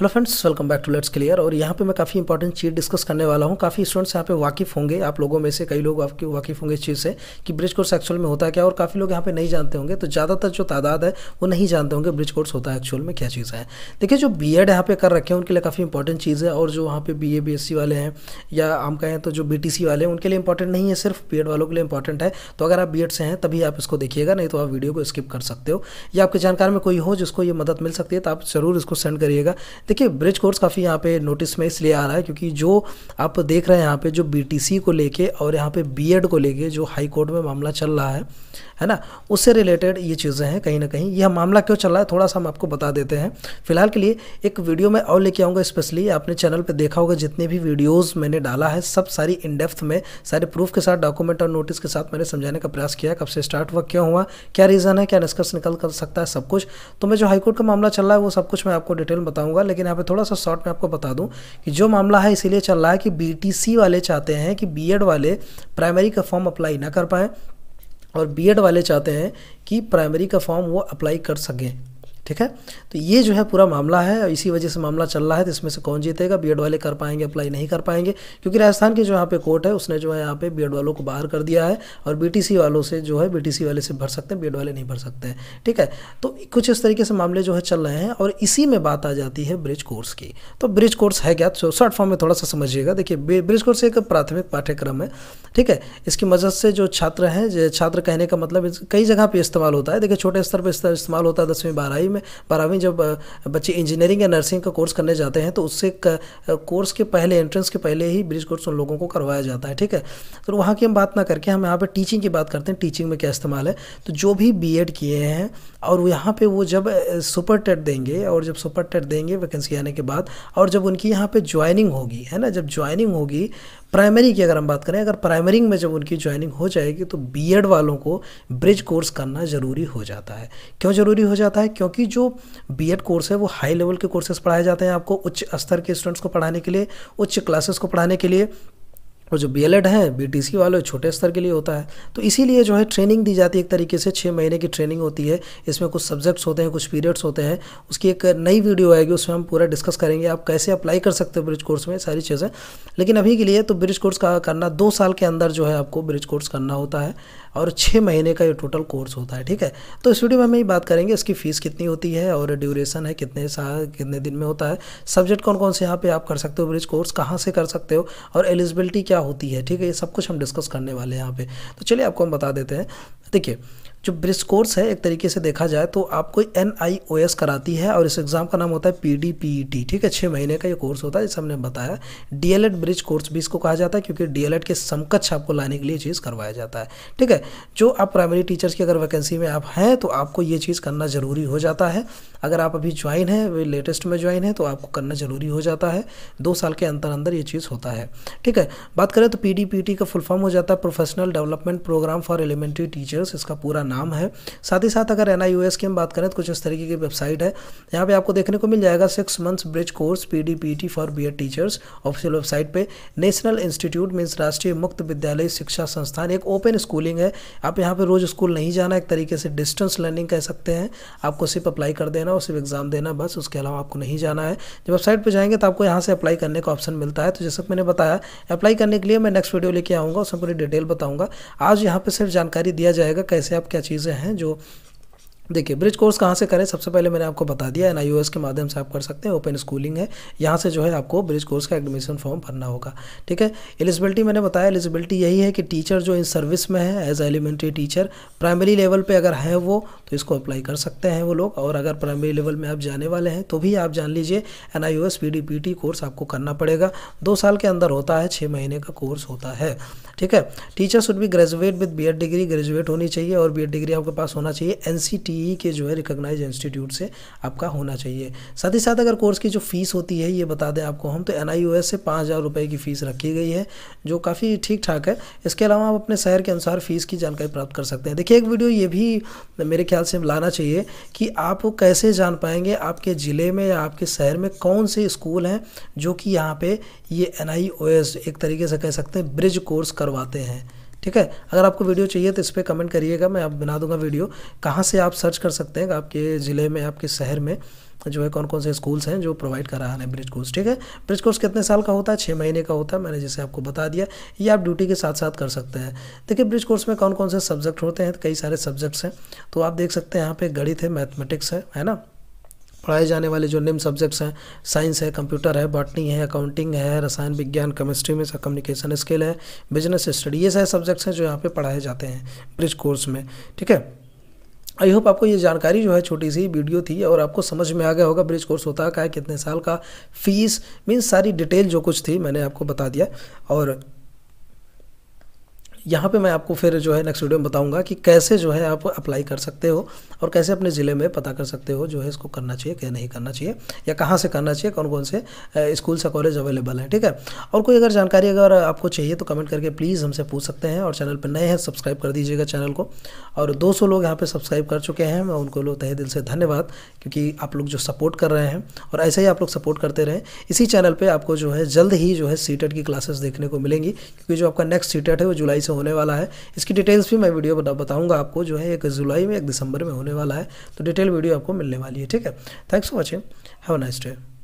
hello friends welcome back to let's clear और यहाँ पे मैं काफ़ी इंपॉर्टेंट चीज़ डिस्कस करने वाला हूँ काफ़ी स्टूडेंट्स यहाँ पे वाकिफ होंगे आप लोगों में से कई लोग आपके वाकिफ होंगे इस चीज़ से कि ब्रिज कोर्स एक्चुअल में होता है क्या और काफ़ी लोग यहाँ पे नहीं जानते होंगे तो ज़्यादातर जो तादाद है वो नहीं जानते होंगे ब्रिज कोर्स होता है एक्चुअल में क्या चीज़ है देखिए जो बी एड यहाँ पे कर रखे हैं उनके लिए काफ़ी इंपॉर्टेंट चीज़ है और जो वहाँ पे B A B S C वाले हैं या हम कहें तो जो बी टी सी वाले हैं उनके लिए इंपॉर्टेंट नहीं है सिर्फ बी एड वालों के लिए इंपॉर्टेंट है तो अगर आप बी एड से हैं तभी आप इसको देखिएगा नहीं तो आप वीडियो को स्किप कर सकते हो या आपके जानकार में कोई हो जिसको ये मदद मिल सकती है तो आप ज़रूर इसको सेंड करिएगा देखिए ब्रिज कोर्स काफ़ी यहाँ पे नोटिस में इसलिए आ रहा है क्योंकि जो आप देख रहे हैं यहाँ पे जो बी को लेके और यहाँ पे बी को लेके जो हाई कोर्ट में मामला चल रहा है है ना उससे रिलेटेड ये चीज़ें हैं कहीं ना कहीं यह मामला क्यों चल रहा है थोड़ा सा हम आपको बता देते हैं फिलहाल के लिए एक वीडियो मैं और लेके आऊँगा स्पेशली आपने चैनल पर देखा होगा जितने भी वीडियोज़ मैंने डाला है सब सारी इन डेप्थ में सारे प्रूफ के साथ डॉक्यूमेंट और नोटिस के साथ मैंने समझाने का प्रयास किया कब से स्टार्ट हुआ क्यों हुआ क्या रीज़न है क्या निष्कर्ष निकल कर सकता है सब कुछ तो मैं जो हाईकोर्ट का मामला चल रहा है वो सब कुछ मैं आपको डिटेल बताऊँगा लेकिन यहाँ पे थोड़ा सा शॉर्ट में आपको बता दूं कि जो मामला है इसीलिए चल रहा है कि बी वाले चाहते हैं कि बी वाले प्राइमरी का फॉर्म अप्लाई ना कर पाएँ और बीएड वाले चाहते हैं कि प्राइमरी का फॉर्म वो अप्लाई कर सकें ठीक है तो ये जो है पूरा मामला है इसी वजह से मामला चल रहा है तो इसमें से कौन जीतेगा बीएड वाले कर पाएंगे अप्लाई नहीं कर पाएंगे क्योंकि राजस्थान के जो यहाँ पे कोर्ट है उसने जो है यहाँ पे बीएड वालों को बाहर कर दिया है और बीटीसी वालों से जो है बीटीसी वाले से भर सकते हैं बीएड वाले नहीं भर सकते हैं ठीक है तो कुछ इस तरीके से मामले जो है चल रहे हैं और इसी में बात आ जाती है ब्रिज कोर्स की तो ब्रिज कोर्स है क्या तो शॉर्ट फॉर्म में थोड़ा सा समझिएगा देखिए ब्रिज कोर्स एक प्राथमिक पाठ्यक्रम है ठीक है इसकी मदद से जो छात्र हैं छात्र कहने का मतलब कई जगह पर इस्तेमाल होता है देखिए छोटे स्तर पर इस्तेमाल होता है दसवीं बारहवीं में बारहवीं जब बच्चे इंजीनियरिंग या नर्सिंग का कोर्स करने जाते हैं तो उससे कोर्स के पहले एंट्रेंस के पहले ही ब्रिज कोर्स उन लोगों को करवाया जाता है ठीक है तो वहाँ की हम बात ना करके हम यहाँ पर टीचिंग की बात करते हैं टीचिंग में क्या इस्तेमाल है तो जो भी बी किए हैं और यहाँ पर वो जब सुपर टेट देंगे और जब सुपर टेट देंगे वैकेंसी आने के बाद और जब उनकी यहाँ पर ज्वाइनिंग होगी है ना जब ज्वाइनिंग होगी प्राइमरी की अगर हम बात करें अगर प्राइमरी में जब उनकी ज्वाइनिंग हो जाएगी तो बी वालों को ब्रिज कोर्स करना ज़रूरी हो जाता है क्यों ज़रूरी हो जाता है क्योंकि जो बी कोर्स है वो हाई लेवल के कोर्सेज पढ़ाए जाते हैं आपको उच्च स्तर के स्टूडेंट्स को पढ़ाने के लिए उच्च क्लासेस को पढ़ाने के लिए और जो बी एल है बी वाले छोटे स्तर के लिए होता है तो इसीलिए जो है ट्रेनिंग दी जाती है एक तरीके से छः महीने की ट्रेनिंग होती है इसमें कुछ सब्जेक्ट्स होते हैं कुछ पीरियड्स होते हैं उसकी एक नई वीडियो आएगी उसमें हम पूरा डिस्कस करेंगे आप कैसे अप्लाई कर सकते हो ब्रिज कोर्स में सारी चीज़ें लेकिन अभी के लिए तो ब्रिज कोर्स का करना दो साल के अंदर जो है आपको ब्रिज कोर्स करना होता है और छः महीने का ये टोटल कोर्स होता है ठीक है तो इस वीडियो में हम ही बात करेंगे इसकी फ़ीस कितनी होती है और ड्यूरेशन है कितने साल कितने दिन में होता है सब्जेक्ट कौन कौन से यहाँ पे आप कर सकते हो ब्रिज कोर्स कहाँ से कर सकते हो और एलिजिबिलिटी क्या क्या होती है ठीक है ये सब कुछ हम डिस्कस करने वाले हैं यहाँ पे तो चलिए आपको हम बता देते हैं देखिए जो ब्रिस कोर्स है एक तरीके से देखा जाए तो आपको एन आई ओ एस कराती है और इस एग्ज़ाम का नाम होता है P D P E T ठीक है छः महीने का ये कोर्स होता है जिससे हमने बताया D El Ed bridge course भी इसको कहा जाता है क्योंकि डी एल एड के समकक्ष आपको लाने के लिए चीज़ करवाया जाता है ठीक है जो आप प्राइमरी टीचर्स की अगर वैकेंसी में आप हैं तो आपको ये चीज़ करना ज़रूरी हो जाता है अगर आप अभी ज्वाइन है लेटेस्ट में ज्वाइन है तो आपको करना ज़रूरी हो जाता है दो साल के अंतर अंदर ये चीज़ होता है ठीक है बात करें तो पी डी पी टी का फुल फॉर्म हो जाता है professional development programme for elementary teachers इसका पूरा नाम नाम है साथ ही साथ अगर एन की हम बात करें तो कुछ इस तरीके की वेबसाइट है यहाँ पे आपको देखने को मिल जाएगा six months bridge course P D P T for B teachers official website पर नेशनल इंस्टीट्यूट मीन्स राष्ट्रीय मुक्त विद्यालय शिक्षा संस्थान एक ओपन स्कूलिंग है आप यहाँ पर रोज़ स्कूल नहीं जाना एक तरीके से डिस्टेंस लर्निंग कह सकते हैं आपको सिर्फ अप्लाई कर देना और सिर्फ एग्ज़ाम देना बस उसके अलावा आपको नहीं जाना है जब वेबसाइट पर जाएंगे तो आपको यहाँ से अप्लाई करने का ऑप्शन मिलता है तो जैसा मैंने बताया अप्लाई करने के लिए मैं नेक्स्ट वीडियो लेके आऊँगा उसमें पूरी डिटेल बताऊँगा आज यहाँ पर सिर्फ जानकारी दिया जाएगा कैसे आप क्या चीज़ें हैं जो देखिए ब्रिज कोर्स कहाँ से करें सबसे पहले मैंने आपको बता दिया एन के माध्यम से आप कर सकते हैं ओपन स्कूलिंग है यहाँ से जो है आपको ब्रिज कोर्स का एडमिशन फॉर्म भरना होगा ठीक है एलिजिबिलिटी मैंने बताया एलिजिबिलिटी यही है कि टीचर जो इन सर्विस में है as elementary teacher primary level पर अगर हैं वो तो इसको अप्लाई कर सकते हैं वो लोग और अगर प्राइमरी लेवल में आप जाने वाले हैं तो भी आप जान लीजिए एन आई कोर्स आपको करना पड़ेगा दो साल के अंदर होता है छः महीने का कोर्स होता है ठीक है टीचर शुड भी graduate with B degree graduate होनी चाहिए और बी डिग्री आपके पास होना चाहिए एन ई के जो है रिकोगनाइज इंस्टीट्यूट से आपका होना चाहिए साथ ही साथ अगर कोर्स की जो फ़ीस होती है ये बता दें आपको हम तो एन से पाँच हज़ार रुपये की फ़ीस रखी गई है जो काफ़ी ठीक ठाक है इसके अलावा आप अपने शहर के अनुसार फ़ीस की जानकारी प्राप्त कर सकते हैं देखिए एक वीडियो ये भी मेरे ख्याल से लाना चाहिए कि आप कैसे जान पाएंगे आपके ज़िले में या आपके शहर में कौन से स्कूल हैं जो कि यहाँ पे ये एन एक तरीके से कह सकते हैं ब्रिज कोर्स करवाते हैं ठीक है अगर आपको वीडियो चाहिए तो इस पर कमेंट करिएगा मैं आप बना दूंगा वीडियो कहाँ से आप सर्च कर सकते हैं आपके ज़िले में आपके शहर में जो है कौन कौन से स्कूल्स हैं जो प्रोवाइड करा रहे हैं ब्रिज कोर्स ठीक है ब्रिज कोर्स कितने साल का होता है छः महीने का होता है मैंने जैसे आपको बता दिया ये आप ड्यूटी के साथ साथ कर सकते हैं देखिए ब्रिज कोर्स में कौन कौन से सब्जेक्ट होते हैं कई सारे सब्जेक्ट्स हैं तो आप देख सकते हैं यहाँ पे गणित है मैथमेटिक्स है है ना पढ़ाए जाने वाले जो निम्न सब्जेक्ट्स हैं साइंस है कंप्यूटर है बॉटनी है अकाउंटिंग है रसायन विज्ञान केमिस्ट्री में कम्युनिकेशन स्किल है बिजनेस स्टडी ये सारे सब्जेक्ट्स हैं जो यहाँ पे पढ़ाए जाते हैं ब्रिज कोर्स में ठीक है आई होप आपको ये जानकारी जो है छोटी सी वीडियो थी और आपको समझ में आ गया होगा ब्रिज कोर्स होता है क्या है कितने साल का फीस मीन्स सारी डिटेल जो कुछ थी मैंने आपको बता दिया और यहाँ पे मैं आपको फिर जो है नेक्स्ट वीडियो में बताऊंगा कि कैसे जो है आप अप्लाई कर सकते हो और कैसे अपने ज़िले में पता कर सकते हो जो है इसको करना चाहिए क्या नहीं करना चाहिए या कहाँ से करना चाहिए कौन कौन से स्कूल से कॉलेज अवेलेबल हैं ठीक है और कोई अगर जानकारी अगर आपको चाहिए तो कमेंट करके प्लीज़ हमसे पूछ सकते हैं और चैनल पर नए हैं सब्सक्राइब कर दीजिएगा चैनल को और दो लोग यहाँ पर सब्सक्राइब कर चुके हैं मैं उनको लोग तहे दिल से धन्यवाद क्योंकि आप लोग जो सपोर्ट कर रहे हैं और ऐसे ही आप लोग सपोर्ट करते रहें इसी चैनल पर आपको जो है जल्द ही जो है सीटेट e की क्लासेस देखने को मिलेंगी क्योंकि जो आपका नेक्स्ट सीटेट e है वो जुलाई से होने वाला है इसकी डिटेल्स भी मैं वीडियो बताऊंगा आपको जो है एक जुलाई में एक दिसंबर में होने वाला है तो डिटेल वीडियो आपको मिलने वाली है ठीक है thanks for watching have nice day